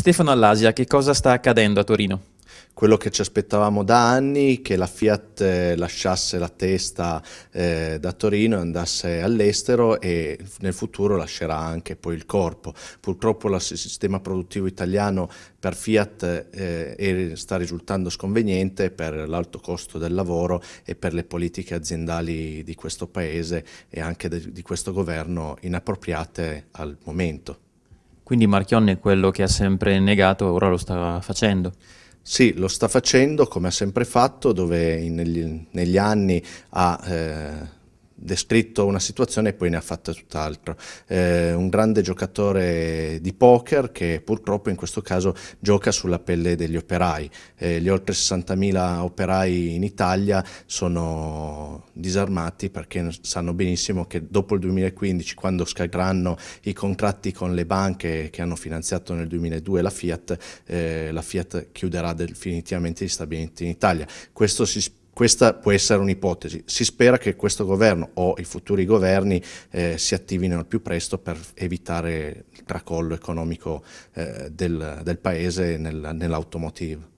Stefano Allasia, che cosa sta accadendo a Torino? quello che ci aspettavamo da anni, che la Fiat eh, lasciasse la testa eh, da Torino e andasse all'estero e nel futuro lascerà anche poi il corpo. Purtroppo il sistema produttivo italiano per Fiat eh, sta risultando sconveniente per l'alto costo del lavoro e per le politiche aziendali di questo Paese e anche di questo governo inappropriate al momento. Quindi Marchionne è quello che ha sempre negato e ora lo sta facendo. Sì, lo sta facendo come ha sempre fatto, dove in, negli, negli, anni ha... Eh descritto una situazione e poi ne ha fatta tutt'altro. Eh, un grande giocatore di poker che purtroppo in questo caso gioca sulla pelle degli operai. Eh, gli oltre 60.000 operai in Italia sono disarmati perché sanno benissimo che dopo il 2015, quando scadranno i contratti con le banche che hanno finanziato nel 2002 la Fiat, eh, la Fiat chiuderà definitivamente gli stabilimenti in Italia. Questo si spiega questa può essere un'ipotesi. Si spera che questo governo o i futuri governi eh, si attivino al più presto per evitare il tracollo economico eh, del, del, Paese nel, nell'automotive.